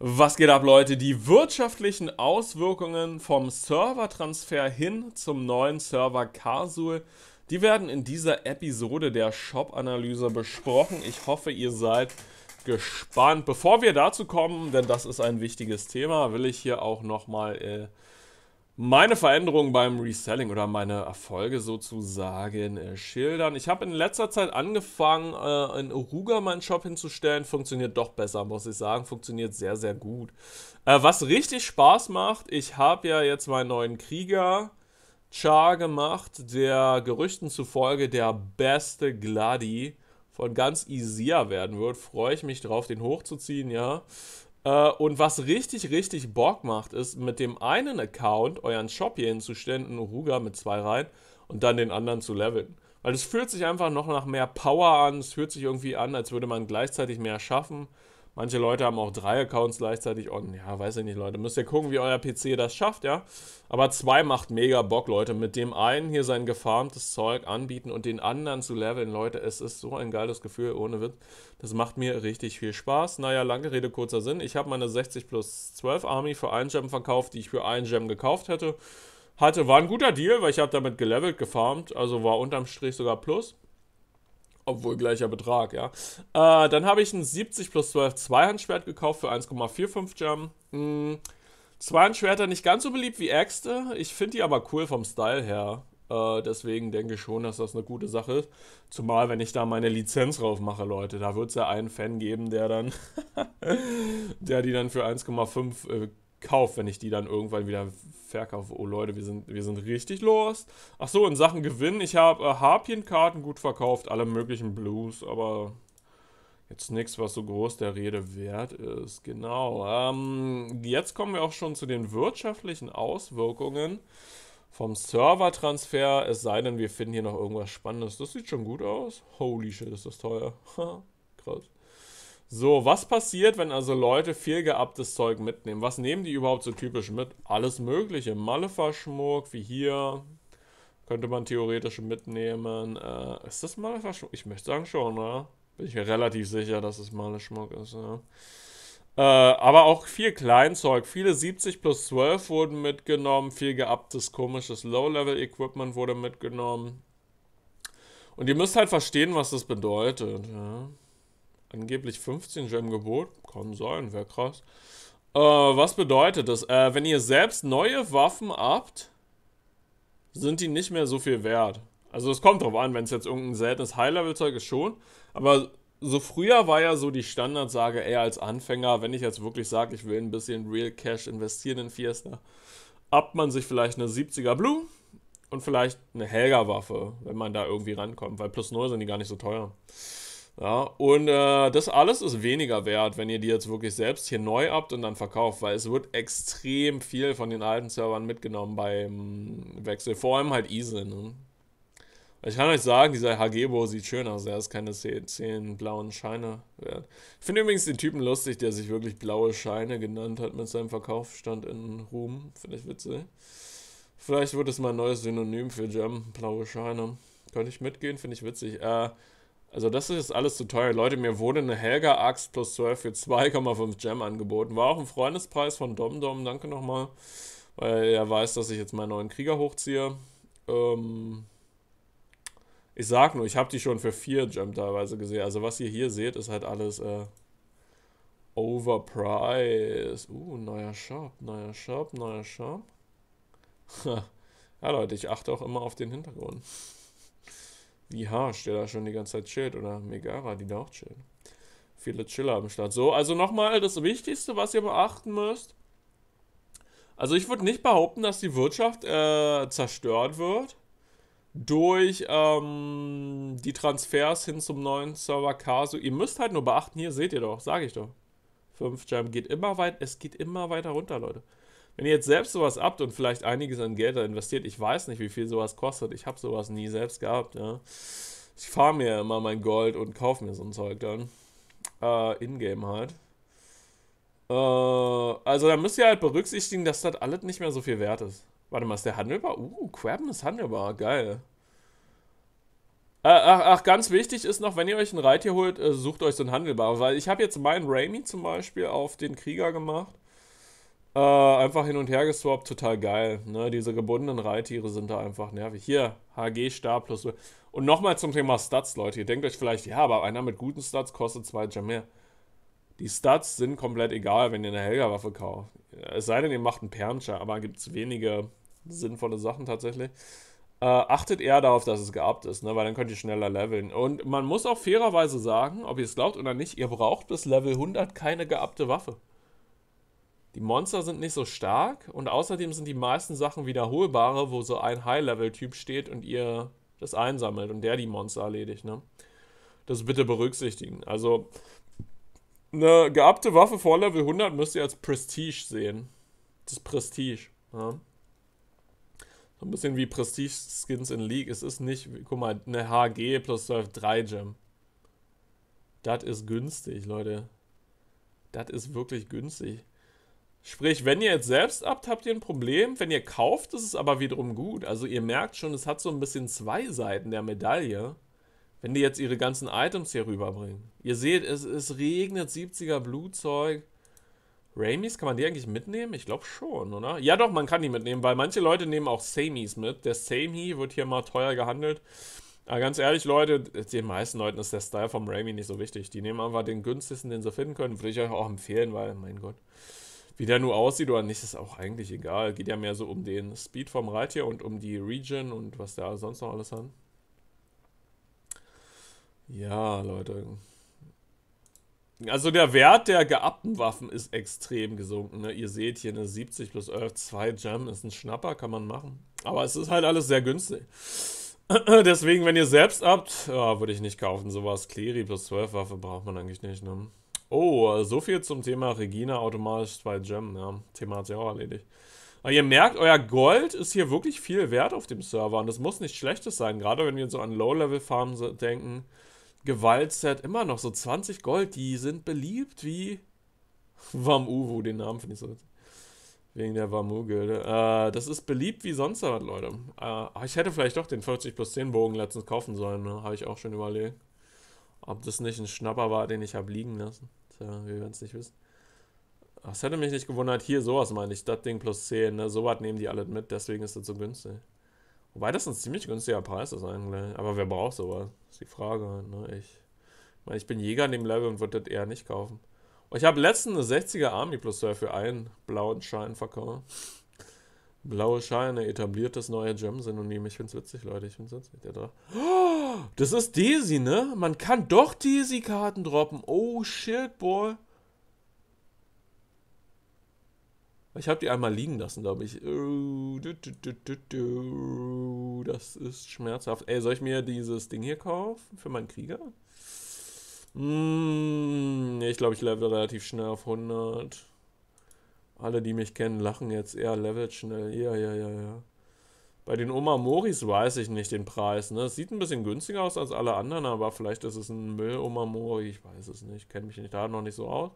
Was geht ab, Leute? Die wirtschaftlichen Auswirkungen vom Servertransfer hin zum neuen Server Casual, die werden in dieser Episode der Shop-Analyse besprochen. Ich hoffe, ihr seid gespannt. Bevor wir dazu kommen, denn das ist ein wichtiges Thema, will ich hier auch nochmal äh, meine Veränderungen beim Reselling oder meine Erfolge sozusagen äh, schildern. Ich habe in letzter Zeit angefangen, äh, in Uruga meinen Shop hinzustellen. Funktioniert doch besser, muss ich sagen. Funktioniert sehr, sehr gut. Äh, was richtig Spaß macht, ich habe ja jetzt meinen neuen Krieger. Char gemacht, der Gerüchten zufolge der beste Gladi von ganz Isia werden wird. Freue ich mich drauf, den hochzuziehen, ja. Äh, und was richtig, richtig Bock macht, ist mit dem einen Account euren Shop hier hinzustellen, einen Ruga mit zwei rein und dann den anderen zu leveln. Weil es fühlt sich einfach noch nach mehr Power an, es fühlt sich irgendwie an, als würde man gleichzeitig mehr schaffen. Manche Leute haben auch drei Accounts gleichzeitig Und Ja, weiß ich nicht, Leute. Müsst ihr gucken, wie euer PC das schafft, ja. Aber zwei macht mega Bock, Leute. Mit dem einen hier sein gefarmtes Zeug anbieten und den anderen zu leveln, Leute. Es ist so ein geiles Gefühl, ohne Witz. Das macht mir richtig viel Spaß. Naja, lange Rede, kurzer Sinn. Ich habe meine 60 plus 12 Army für einen Gem verkauft, die ich für einen Gem gekauft hätte hatte. War ein guter Deal, weil ich habe damit gelevelt, gefarmt. Also war unterm Strich sogar Plus obwohl gleicher Betrag, ja. Äh, dann habe ich ein 70 plus 12 Zweihandschwert gekauft für 1,45 Jam. Hm, Zweihandschwerter nicht ganz so beliebt wie Äxte. Ich finde die aber cool vom Style her. Äh, deswegen denke ich schon, dass das eine gute Sache ist. Zumal, wenn ich da meine Lizenz drauf mache, Leute. Da wird es ja einen Fan geben, der dann, der die dann für 1,5 äh, kaufe, wenn ich die dann irgendwann wieder verkaufe. Oh Leute, wir sind, wir sind richtig lost. Ach so, in Sachen Gewinn, ich habe äh, Harpienkarten gut verkauft, alle möglichen Blues, aber jetzt nichts, was so groß der Rede wert ist. Genau. Ähm, jetzt kommen wir auch schon zu den wirtschaftlichen Auswirkungen vom Servertransfer, es sei denn, wir finden hier noch irgendwas Spannendes. Das sieht schon gut aus. Holy shit, ist das teuer. Krass. So, was passiert, wenn also Leute viel geabtes Zeug mitnehmen? Was nehmen die überhaupt so typisch mit? Alles mögliche. Malefa-Schmuck, wie hier. Könnte man theoretisch mitnehmen. Äh, ist das Malefa-Schmuck? Ich möchte sagen schon, ne? Bin ich mir relativ sicher, dass es Malefa-Schmuck ist, ne? Äh, aber auch viel Kleinzeug. Viele 70 plus 12 wurden mitgenommen. Viel geabtes, komisches Low-Level-Equipment wurde mitgenommen. Und ihr müsst halt verstehen, was das bedeutet, ja. Angeblich 15 Gem Gebot. Kann sein, wäre krass. Äh, was bedeutet das? Äh, wenn ihr selbst neue Waffen habt, sind die nicht mehr so viel wert. Also es kommt drauf an, wenn es jetzt irgendein seltenes High-Level-Zeug ist schon. Aber so früher war ja so die Standardsage eher als Anfänger, wenn ich jetzt wirklich sage, ich will ein bisschen Real Cash investieren in Fiesta, abt man sich vielleicht eine 70er Blue und vielleicht eine Helga-Waffe, wenn man da irgendwie rankommt, weil plus 0 sind die gar nicht so teuer. Ja, und äh, das alles ist weniger wert, wenn ihr die jetzt wirklich selbst hier neu habt und dann verkauft, weil es wird extrem viel von den alten Servern mitgenommen beim Wechsel, vor allem halt Easel. Ne? Ich kann euch sagen, dieser Hagebo sieht schön aus, er ist keine 10, 10 blauen Scheine wert. Ich finde übrigens den Typen lustig, der sich wirklich blaue Scheine genannt hat mit seinem Verkaufsstand in Ruhm, finde ich witzig. Vielleicht wird es mal ein neues Synonym für Gem, blaue Scheine. Könnte ich mitgehen, finde ich witzig. Äh, also das ist jetzt alles zu teuer. Leute, mir wurde eine Helga-Axt plus 12 für 2,5 Gem angeboten. War auch ein Freundespreis von Domdom, danke nochmal. Weil er weiß, dass ich jetzt meinen neuen Krieger hochziehe. Ähm ich sag nur, ich habe die schon für 4 Gem teilweise gesehen. Also was ihr hier seht, ist halt alles äh, overpriced. Uh, neuer Shop, neuer Shop, neuer Shop. ja Leute, ich achte auch immer auf den Hintergrund. Wie Harsh, der da schon die ganze Zeit chillt, oder Megara, die da auch chillen. Viele Chiller am Start. So, also nochmal das Wichtigste, was ihr beachten müsst. Also ich würde nicht behaupten, dass die Wirtschaft äh, zerstört wird durch ähm, die Transfers hin zum neuen Server Kasu. Ihr müsst halt nur beachten, hier seht ihr doch, sage ich doch. 5 Jam geht immer weit, es geht immer weiter runter, Leute. Wenn ihr jetzt selbst sowas habt und vielleicht einiges an Geld da investiert, ich weiß nicht, wie viel sowas kostet. Ich habe sowas nie selbst gehabt. Ja. Ich fahre mir immer mein Gold und kaufe mir so ein Zeug dann. Äh, Ingame halt. Äh, also da müsst ihr halt berücksichtigen, dass das alles nicht mehr so viel wert ist. Warte mal, ist der handelbar? Uh, Crabben ist handelbar. Geil. Äh, ach, ach, ganz wichtig ist noch, wenn ihr euch ein Reittier holt, äh, sucht euch so ein handelbar. Weil ich habe jetzt meinen Raimi zum Beispiel auf den Krieger gemacht. Äh, einfach hin und her geswappt, total geil. Ne? Diese gebundenen Reittiere sind da einfach nervig. Hier, HG-Star plus. Und nochmal zum Thema Stats, Leute. Ihr denkt euch vielleicht, ja, aber einer mit guten Stats kostet zwei Jam mehr. Die Stats sind komplett egal, wenn ihr eine Helga-Waffe kauft. Es sei denn, ihr macht einen Pernscher, aber gibt es wenige sinnvolle Sachen tatsächlich. Äh, achtet eher darauf, dass es geabt ist, ne? weil dann könnt ihr schneller leveln. Und man muss auch fairerweise sagen, ob ihr es glaubt oder nicht, ihr braucht bis Level 100 keine geabte Waffe. Die Monster sind nicht so stark und außerdem sind die meisten Sachen wiederholbare, wo so ein High-Level-Typ steht und ihr das einsammelt und der die Monster erledigt. Ne? Das bitte berücksichtigen. Also eine geabte Waffe vor Level 100 müsst ihr als Prestige sehen. Das Prestige. Ja? So ein bisschen wie Prestige-Skins in League. Es ist nicht, guck mal, eine HG plus 12 3 Gem. Das ist günstig, Leute. Das ist wirklich günstig. Sprich, wenn ihr jetzt selbst habt, habt ihr ein Problem. Wenn ihr kauft, ist es aber wiederum gut. Also ihr merkt schon, es hat so ein bisschen zwei Seiten der Medaille, wenn die jetzt ihre ganzen Items hier rüberbringen. Ihr seht, es, es regnet 70er Blutzeug. Ramis, kann man die eigentlich mitnehmen? Ich glaube schon, oder? Ja doch, man kann die mitnehmen, weil manche Leute nehmen auch Samis mit. Der Sami wird hier mal teuer gehandelt. Aber ganz ehrlich, Leute, den meisten Leuten ist der Style vom Raimi nicht so wichtig. Die nehmen einfach den günstigsten, den sie finden können. Würde ich euch auch empfehlen, weil, mein Gott. Wie der nur aussieht oder nicht, ist auch eigentlich egal. Geht ja mehr so um den Speed vom Reittier und um die Region und was da sonst noch alles hat. Ja, Leute. Also der Wert der geappten Waffen ist extrem gesunken. Ne? Ihr seht hier eine 70 plus 11, 2 Gem ist ein Schnapper, kann man machen. Aber es ist halt alles sehr günstig. Deswegen, wenn ihr selbst habt, ja, würde ich nicht kaufen. Sowas Cleary plus 12 Waffe braucht man eigentlich nicht. Ne? Oh, so viel zum Thema Regina automatisch 2 Gem, ja. Thema hat sich auch erledigt. Aber ihr merkt, euer Gold ist hier wirklich viel wert auf dem Server und das muss nichts Schlechtes sein, gerade wenn wir so an Low-Level-Farmen denken. Gewaltset, immer noch so 20 Gold, die sind beliebt wie Wamuvu, den Namen finde ich so. Wegen der Wamu-Gilde. Äh, das ist beliebt wie sonst was, Leute. Äh, ich hätte vielleicht doch den 40 plus 10 Bogen letztens kaufen sollen, ne? Habe ich auch schon überlegt. Ob das nicht ein Schnapper war, den ich habe liegen lassen. Tja, wir werden es nicht wissen. Das hätte mich nicht gewundert, hier sowas meine ich, das Ding plus 10, ne? sowas nehmen die alle mit, deswegen ist das so günstig. Wobei das ein ziemlich günstiger Preis ist eigentlich, aber wer braucht sowas? Ist die Frage, halt, ne? Ich, meine, ich bin Jäger in dem Level und würde das eher nicht kaufen. Und ich habe letztens eine 60er Army plus 12 für einen blauen Schein verkauft. Blaue Scheine, etabliertes neue Gem-Synonym. Ich finde es witzig, Leute, ich finde es witzig. Der Drache. Oh! Das ist Daisy, ne? Man kann doch daisy karten droppen. Oh, shit, boy. Ich habe die einmal liegen lassen, glaube ich. Oh, das ist schmerzhaft. Ey, soll ich mir dieses Ding hier kaufen für meinen Krieger? Hm, ich glaube, ich level relativ schnell auf 100. Alle, die mich kennen, lachen jetzt. Er levelt schnell. Ja, ja, ja, ja. Bei den Oma Moris weiß ich nicht den Preis. Ne? sieht ein bisschen günstiger aus als alle anderen, aber vielleicht ist es ein Müll-Oma Mori. Ich weiß es nicht. Kenne mich nicht da noch nicht so aus.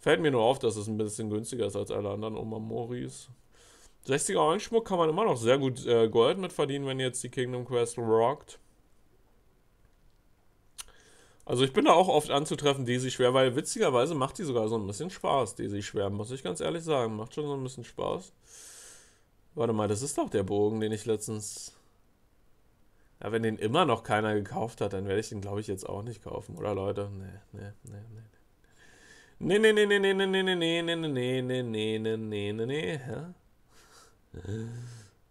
Fällt mir nur auf, dass es ein bisschen günstiger ist als alle anderen Oma Moris. 60er Eulenschmuck kann man immer noch sehr gut äh, Gold mit verdienen, wenn jetzt die Kingdom Quest rockt. Also ich bin da auch oft anzutreffen, Daisy schwer, weil witzigerweise macht die sogar so ein bisschen Spaß, Daisy schwer, muss ich ganz ehrlich sagen. Macht schon so ein bisschen Spaß. Warte mal, das ist doch der Bogen, den ich letztens... Ja, wenn den immer noch keiner gekauft hat, dann werde ich den, glaube ich, jetzt auch nicht kaufen, oder Leute? Nee, nee, nee, nee. Nee, nee, nee, nee, nee, nee, nee, nee, nee, nee, nee, nee, nee, nee, nee, nee, nee, nee,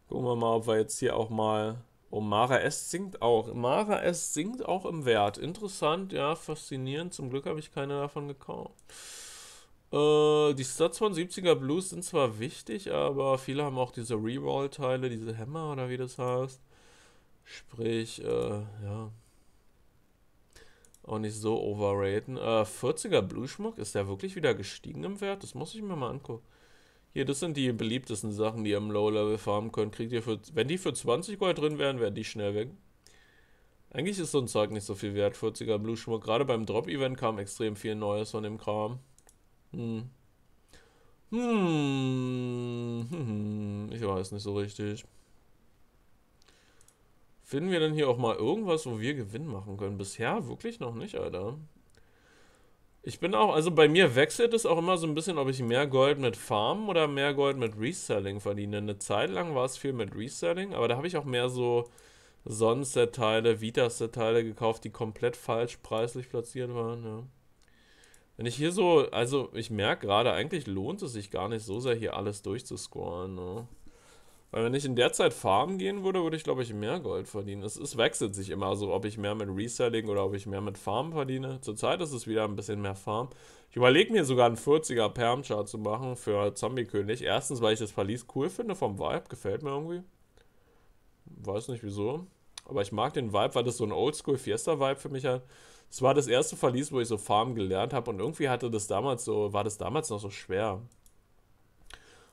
Gucken wir mal, ob wir jetzt hier auch mal... Oh, Mara S sinkt auch. Mara S sinkt auch im Wert. Interessant, ja, faszinierend. Zum Glück habe ich keine davon gekauft. Äh, die Stats von 70er Blues sind zwar wichtig, aber viele haben auch diese Reroll-Teile, diese Hammer oder wie das heißt. Sprich, äh, ja. Auch nicht so overraten. Äh, 40er Blueschmuck, ist der wirklich wieder gestiegen im Wert? Das muss ich mir mal angucken. Hier, das sind die beliebtesten Sachen, die ihr im Low-Level farmen könnt. Kriegt ihr für. Wenn die für 20 Gold drin wären, wären die schnell weg. Eigentlich ist so ein Zeug nicht so viel wert, 40er Blueschmuck. Gerade beim Drop-Event kam extrem viel Neues von dem Kram. Hm. Hm. hm. Ich weiß nicht so richtig. Finden wir denn hier auch mal irgendwas, wo wir Gewinn machen können? Bisher wirklich noch nicht, Alter. Ich bin auch, also bei mir wechselt es auch immer so ein bisschen, ob ich mehr Gold mit Farmen oder mehr Gold mit Reselling verdiene. Eine Zeit lang war es viel mit Reselling, aber da habe ich auch mehr so Sunset-Teile, Vitaset-Teile gekauft, die komplett falsch preislich platziert waren. Ja. Wenn ich hier so, also ich merke gerade, eigentlich lohnt es sich gar nicht so sehr, hier alles durchzuscrollen. Ne? Weil wenn ich in der Zeit farmen gehen würde, würde ich, glaube ich, mehr Gold verdienen. Es, es wechselt sich immer so, ob ich mehr mit Reselling oder ob ich mehr mit Farmen verdiene. Zurzeit ist es wieder ein bisschen mehr Farm. Ich überlege mir sogar einen 40er Perm-Chart zu machen für Zombie-König. Erstens, weil ich das Verlies cool finde vom Vibe. Gefällt mir irgendwie. Weiß nicht wieso. Aber ich mag den Vibe, weil das so ein Oldschool-Fiesta-Vibe für mich hat. Es war das erste Verlies, wo ich so Farm gelernt habe und irgendwie hatte das damals so, war das damals noch so schwer.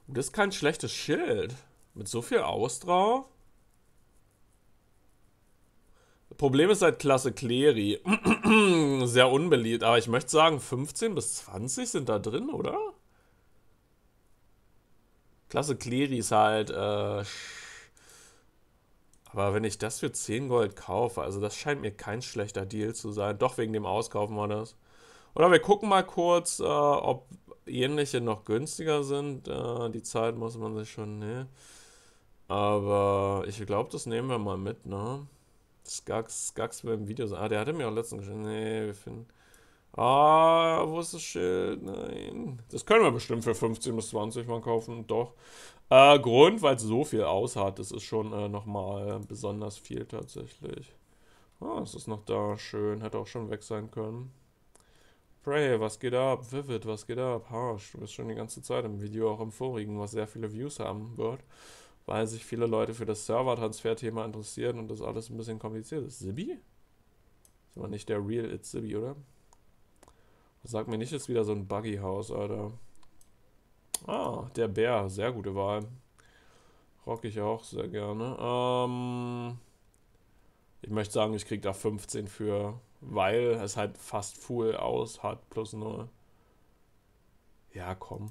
Und das ist kein schlechtes Schild. Mit so viel Aus Problem ist halt Klasse Cleri. Sehr unbeliebt, aber ich möchte sagen, 15 bis 20 sind da drin, oder? Klasse Cleri ist halt äh, aber wenn ich das für 10 Gold kaufe, also das scheint mir kein schlechter Deal zu sein. Doch wegen dem Auskaufen war das. Oder wir gucken mal kurz, äh, ob ähnliche noch günstiger sind. Äh, die Zeit muss man sich schon. Ne. Aber ich glaube, das nehmen wir mal mit, ne? Skax, Skax mit dem Video. Ah, der hatte mir auch letztens geschrieben. Nee, wir finden. Ah, wo ist das Schild? Nein. Das können wir bestimmt für 15 bis 20 mal kaufen. Doch. Äh, Grund, weil es so viel aus hat. Das ist schon äh, nochmal besonders viel tatsächlich. Ah, es ist noch da. Schön. Hätte auch schon weg sein können. Prey, was geht ab? Vivid, was geht ab? Harsh, du bist schon die ganze Zeit im Video, auch im vorigen, was sehr viele Views haben wird, weil sich viele Leute für das Server-Transfer-Thema interessieren und das alles ein bisschen kompliziert ist. Zibi? Ist aber nicht der Real It's Zibi, oder? Sag mir nicht, ist wieder so ein Buggy-Haus, Alter. Ah, der Bär, sehr gute Wahl. Rock ich auch sehr gerne. Ähm, ich möchte sagen, ich kriege da 15 für, weil es halt fast full aus hat, plus 0. Ja, komm.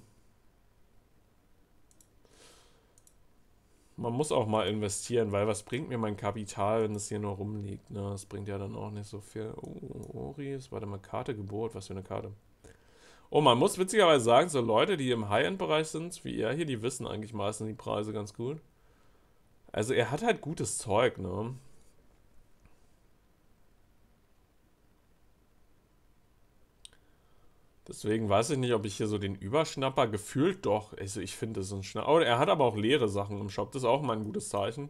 Man muss auch mal investieren, weil was bringt mir mein Kapital, wenn es hier nur rumliegt? Ne? Das bringt ja dann auch nicht so viel. Oh, Oris, oh, oh, warte mal, Karte Geburt, was für eine Karte. Oh, man muss witzigerweise sagen, so Leute, die im High-End-Bereich sind, wie er hier, die wissen eigentlich meistens die Preise ganz gut. Also er hat halt gutes Zeug, ne? Deswegen weiß ich nicht, ob ich hier so den Überschnapper gefühlt doch. Also ich finde, das ist ein Schnapper. Oh, er hat aber auch leere Sachen im Shop. Das ist auch mal ein gutes Zeichen,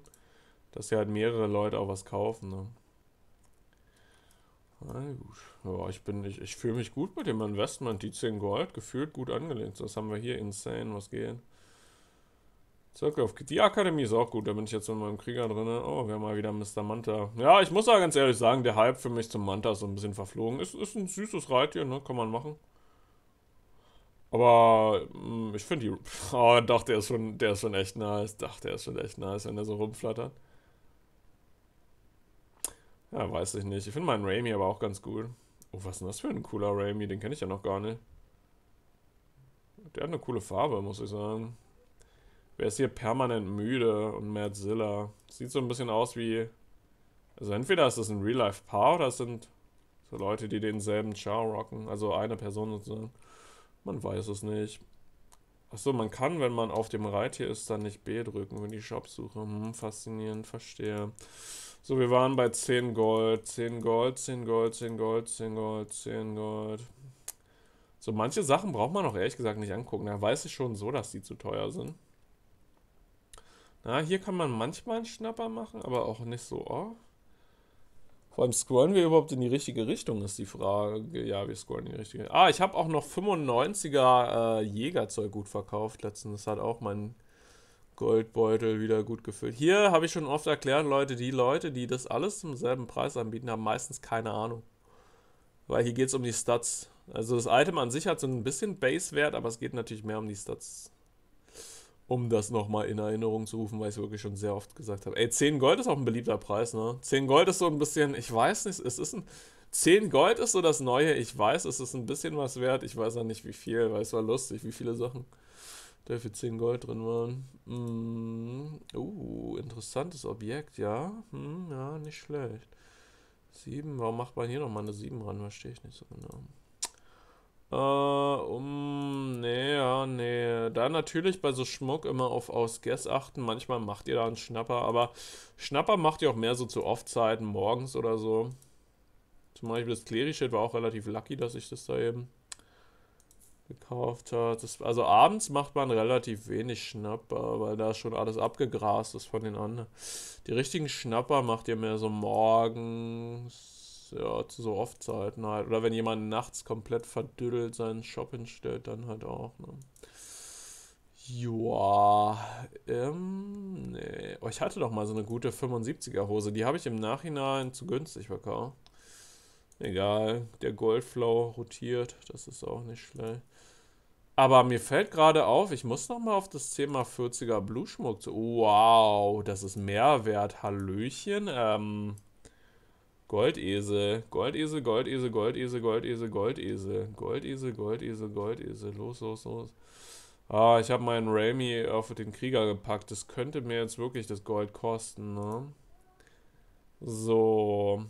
dass hier halt mehrere Leute auch was kaufen. Ne? Ja, ich bin, ich, ich fühle mich gut mit dem Investment. Die 10 Gold gefühlt gut angelegt. Was haben wir hier? Insane, was geht? Circle of Die Akademie ist auch gut, da bin ich jetzt mit meinem Krieger drin. Oh, wir haben mal wieder Mr. Manta. Ja, ich muss aber ganz ehrlich sagen, der Hype für mich zum Manta ist so ein bisschen verflogen. Ist, ist ein süßes Reittier, ne? Kann man machen. Aber mh, mm, ich finde die. Oh, doch, der ist schon, der ist schon echt nice. Doch, der ist schon echt nice, wenn der so rumflattert. Ja, weiß ich nicht. Ich finde meinen Raimi aber auch ganz cool. Oh, was ist denn das für ein cooler Raimi? Den kenne ich ja noch gar nicht. Der hat eine coole Farbe, muss ich sagen. Wer ist hier permanent müde und Madzilla? Sieht so ein bisschen aus wie... Also entweder ist das ein Real-Life-Paar oder es sind so Leute, die denselben Char rocken. Also eine Person sozusagen. Man weiß es nicht. Achso, man kann, wenn man auf dem Reittier ist, dann nicht B drücken, wenn die Shops suche. Hm, faszinierend, verstehe. So, wir waren bei 10 Gold, 10 Gold, 10 Gold, 10 Gold, 10 Gold, 10 Gold. So, manche Sachen braucht man auch ehrlich gesagt nicht angucken. Da weiß ich schon so, dass die zu teuer sind. Na, hier kann man manchmal einen Schnapper machen, aber auch nicht so oft. Vor allem scrollen wir überhaupt in die richtige Richtung, ist die Frage. Ja, wir scrollen in die richtige Richtung. Ah, ich habe auch noch 95er äh, Jägerzeug gut verkauft letztens. Das hat auch mein Goldbeutel wieder gut gefüllt. Hier habe ich schon oft erklärt, Leute, die Leute, die das alles zum selben Preis anbieten, haben meistens keine Ahnung. Weil hier geht es um die Stats. Also das Item an sich hat so ein bisschen Base-Wert, aber es geht natürlich mehr um die Stats. Um das nochmal in Erinnerung zu rufen, weil ich es wirklich schon sehr oft gesagt habe. Ey, 10 Gold ist auch ein beliebter Preis, ne? 10 Gold ist so ein bisschen, ich weiß nicht, es ist ein... 10 Gold ist so das Neue, ich weiß, es ist ein bisschen was wert, ich weiß ja nicht wie viel, weil es war lustig, wie viele Sachen... Der für 10 Gold drin waren. Mm, uh, interessantes Objekt, ja. Hm, ja, nicht schlecht. 7, warum macht man hier nochmal eine 7 ran? Verstehe ich nicht so genau. Äh, um, nee, ja, nee. Da natürlich bei so Schmuck immer auf Ausguess achten. Manchmal macht ihr da einen Schnapper, aber Schnapper macht ihr auch mehr so zu Off-Zeiten, morgens oder so. Zum Beispiel das Clery-Shit war auch relativ lucky, dass ich das da eben gekauft hat. Das, also abends macht man relativ wenig Schnapper, weil da schon alles abgegrast ist von den anderen. Die richtigen Schnapper macht ihr mehr so morgens, ja, zu so oft Zeiten halt. Oder wenn jemand nachts komplett verdüdelt seinen Shop hinstellt, dann halt auch, ne? Joa, ähm, nee. Oh, ich hatte doch mal so eine gute 75er Hose, die habe ich im Nachhinein zu günstig verkauft. Egal, der Goldflow rotiert, das ist auch nicht schlecht. Aber mir fällt gerade auf, ich muss nochmal auf das Thema 40er Blutschmuck zu. Wow, das ist Mehrwert. Hallöchen. Ähm, Goldesel, Goldesel, Goldesel, Goldesel, Goldesel, Goldesel, Goldesel, Goldesel, Goldesel. Los, los, los. Ah, ich habe meinen Raimi auf den Krieger gepackt. Das könnte mir jetzt wirklich das Gold kosten, ne? So.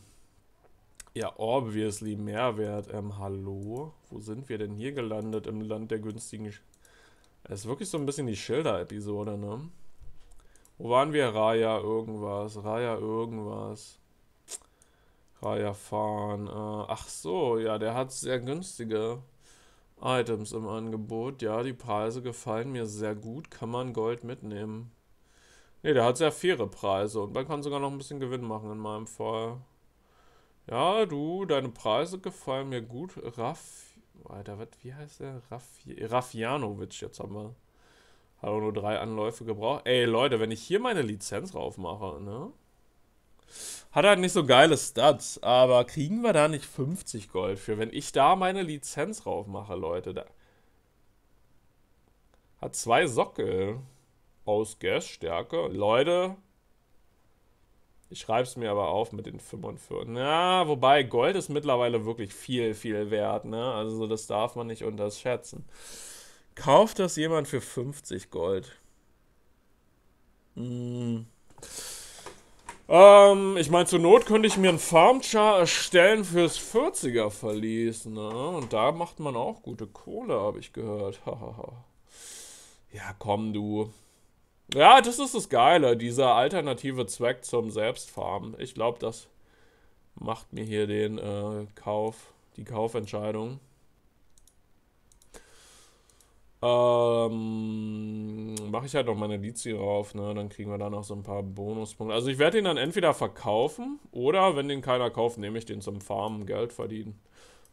Ja, obviously Mehrwert. Ähm, hallo? Wo sind wir denn hier gelandet? Im Land der günstigen... Sch das ist wirklich so ein bisschen die Schilder-Episode, ne? Wo waren wir? Raya irgendwas. Raya irgendwas. Raya fahren. Äh, ach so, ja, der hat sehr günstige Items im Angebot. Ja, die Preise gefallen mir sehr gut. Kann man Gold mitnehmen. Ne, der hat sehr faire Preise und man kann sogar noch ein bisschen Gewinn machen in meinem Fall. Ja, du, deine Preise gefallen mir gut. Raff. Alter, was, wie heißt der? Raffi Raffianovic, jetzt haben wir. Hat auch nur drei Anläufe gebraucht. Ey, Leute, wenn ich hier meine Lizenz raufmache, ne? Hat halt nicht so geile Stats, aber kriegen wir da nicht 50 Gold für, wenn ich da meine Lizenz raufmache, Leute? Da hat zwei Sockel. Ausgas, Stärke. Leute, ich schreibe es mir aber auf mit den 45. Ja, wobei Gold ist mittlerweile wirklich viel, viel wert. Ne? Also das darf man nicht unterschätzen. Kauft das jemand für 50 Gold? Hm. Ähm, ich meine, zur Not könnte ich mir einen Farmchar erstellen fürs 40er Verlies, ne? Und da macht man auch gute Kohle, habe ich gehört. ja, komm du. Ja, das ist das Geile, dieser alternative Zweck zum Selbstfarmen. Ich glaube, das macht mir hier den äh, Kauf, die Kaufentscheidung. Ähm, mache ich halt noch meine Lizi rauf, ne? Dann kriegen wir da noch so ein paar Bonuspunkte. Also ich werde ihn dann entweder verkaufen oder, wenn den keiner kauft, nehme ich den zum Farmen Geld verdienen.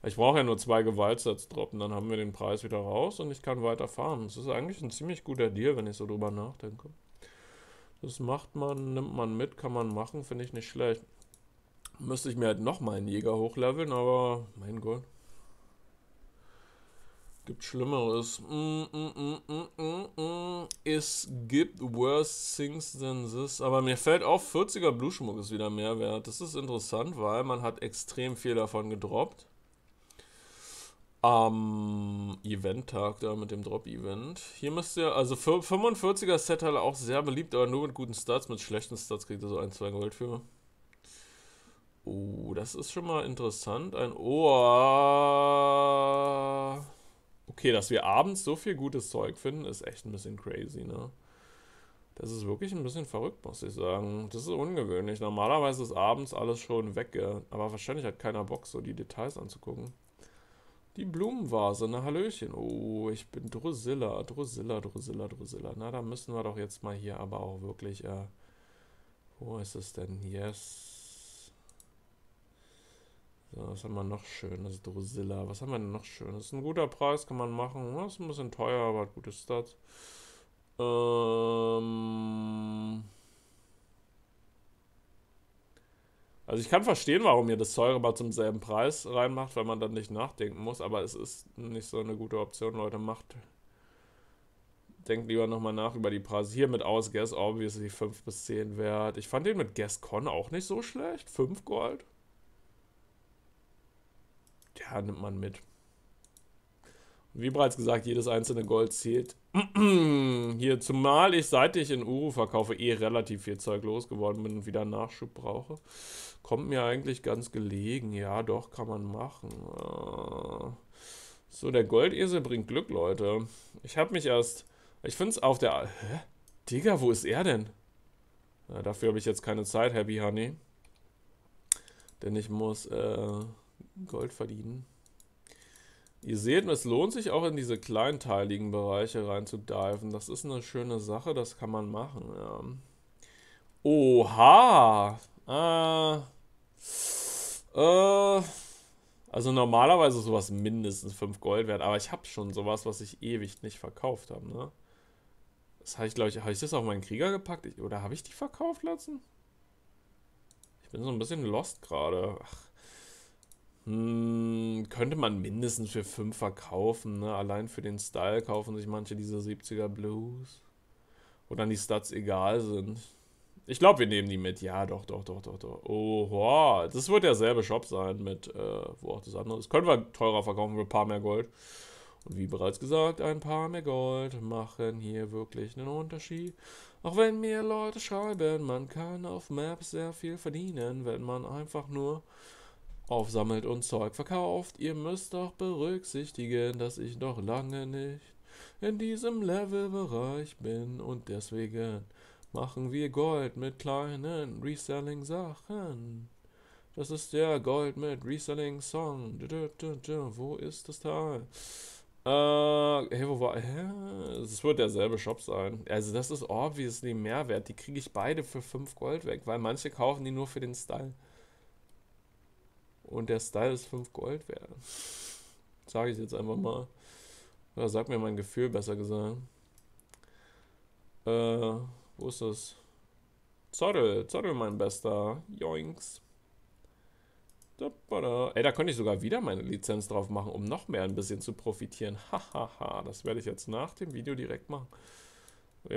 Ich brauche ja nur zwei Gewaltsatzdroppen, dann haben wir den Preis wieder raus und ich kann weiter farmen. Das ist eigentlich ein ziemlich guter Deal, wenn ich so drüber nachdenke. Das macht man, nimmt man mit, kann man machen, finde ich nicht schlecht. Müsste ich mir halt nochmal einen Jäger hochleveln, aber mein Gott. Gibt Schlimmeres. Mm mm mm, mm, mm, mm, es gibt worse things than this. Aber mir fällt auf, 40er Blutschmuck ist wieder mehr wert. Das ist interessant, weil man hat extrem viel davon gedroppt am Event-Tag da mit dem Drop-Event. Hier müsst ihr, also 45er Set-Teil halt auch sehr beliebt, aber nur mit guten Starts. Mit schlechten Starts kriegt ihr so ein, zwei Gold für. Oh, das ist schon mal interessant. Ein Ohr. Okay, dass wir abends so viel gutes Zeug finden, ist echt ein bisschen crazy, ne? Das ist wirklich ein bisschen verrückt, muss ich sagen. Das ist ungewöhnlich. Normalerweise ist abends alles schon weg, aber wahrscheinlich hat keiner Bock, so die Details anzugucken. Die Blumenvase, ne Hallöchen. Oh, ich bin Drusilla, Drusilla, Drusilla, Drusilla. Na, da müssen wir doch jetzt mal hier aber auch wirklich... Äh, wo ist es denn? Yes. So, was haben wir noch Schönes? Drusilla. Was haben wir denn noch Schönes? Ein guter Preis kann man machen. Das ne? ist ein bisschen teuer, aber gut ist das. Ähm... Also ich kann verstehen, warum ihr das Zeug aber zum selben Preis reinmacht, weil man dann nicht nachdenken muss, aber es ist nicht so eine gute Option, Leute, macht. Denkt lieber nochmal nach über die Preise. Hier mit Ausgas obviously 5 bis 10 wert. Ich fand den mit GasCon auch nicht so schlecht. 5 Gold. Ja, nimmt man mit. Wie bereits gesagt, jedes einzelne Gold zählt. Hier, zumal ich seit ich in Uru verkaufe, eh relativ viel Zeug losgeworden bin und wieder Nachschub brauche. Kommt mir eigentlich ganz gelegen. Ja, doch, kann man machen. So, der Goldesel bringt Glück, Leute. Ich habe mich erst... Ich finde es auf der... Hä? Digga, wo ist er denn? Ja, dafür habe ich jetzt keine Zeit, Happy Honey. Denn ich muss äh, Gold verdienen. Ihr seht, es lohnt sich auch in diese kleinteiligen Bereiche rein zu diven. Das ist eine schöne Sache, das kann man machen, ja. Oha! Äh, äh, also normalerweise sowas mindestens 5 Gold wert, aber ich habe schon sowas, was ich ewig nicht verkauft habe, ne? Das habe ich, glaube ich, habe ich das auf meinen Krieger gepackt? Ich, oder habe ich die verkauft lassen? Ich bin so ein bisschen lost gerade. Ach. Hm, könnte man mindestens für 5 verkaufen. Ne? Allein für den Style kaufen sich manche dieser 70er Blues. Wo dann die Stats egal sind. Ich glaube, wir nehmen die mit. Ja, doch, doch, doch, doch, doch. Oha, das wird derselbe Shop sein mit, äh, wo auch das andere ist. Können wir teurer verkaufen für ein paar mehr Gold. Und wie bereits gesagt, ein paar mehr Gold machen hier wirklich einen Unterschied. Auch wenn mir Leute schreiben, man kann auf Maps sehr viel verdienen, wenn man einfach nur aufsammelt und Zeug verkauft. Ihr müsst doch berücksichtigen, dass ich noch lange nicht in diesem Levelbereich bin und deswegen machen wir Gold mit kleinen Reselling-Sachen. Das ist der Gold mit Reselling-Song. Wo ist das Teil? Äh, hey, wo war. Es wird derselbe Shop sein. Also, das ist obviously Mehrwert. Die kriege ich beide für 5 Gold weg, weil manche kaufen die nur für den Style. Und der Style ist 5 Gold wert. Sage ich jetzt einfach mal. Oder sag mir mein Gefühl, besser gesagt. Äh, wo ist das? Zottel, Zottel, mein Bester. Joinks. Ey, da könnte ich sogar wieder meine Lizenz drauf machen, um noch mehr ein bisschen zu profitieren. Hahaha, das werde ich jetzt nach dem Video direkt machen.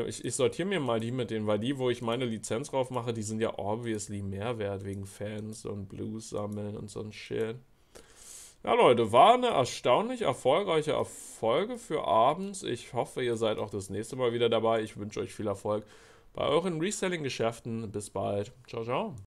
Ich, ich sortiere mir mal die mit denen, weil die, wo ich meine Lizenz drauf mache, die sind ja obviously Mehrwert wegen Fans und Blues sammeln und so ein Shit. Ja, Leute, war eine erstaunlich erfolgreiche Erfolge für abends. Ich hoffe, ihr seid auch das nächste Mal wieder dabei. Ich wünsche euch viel Erfolg bei euren Reselling-Geschäften. Bis bald. Ciao, ciao.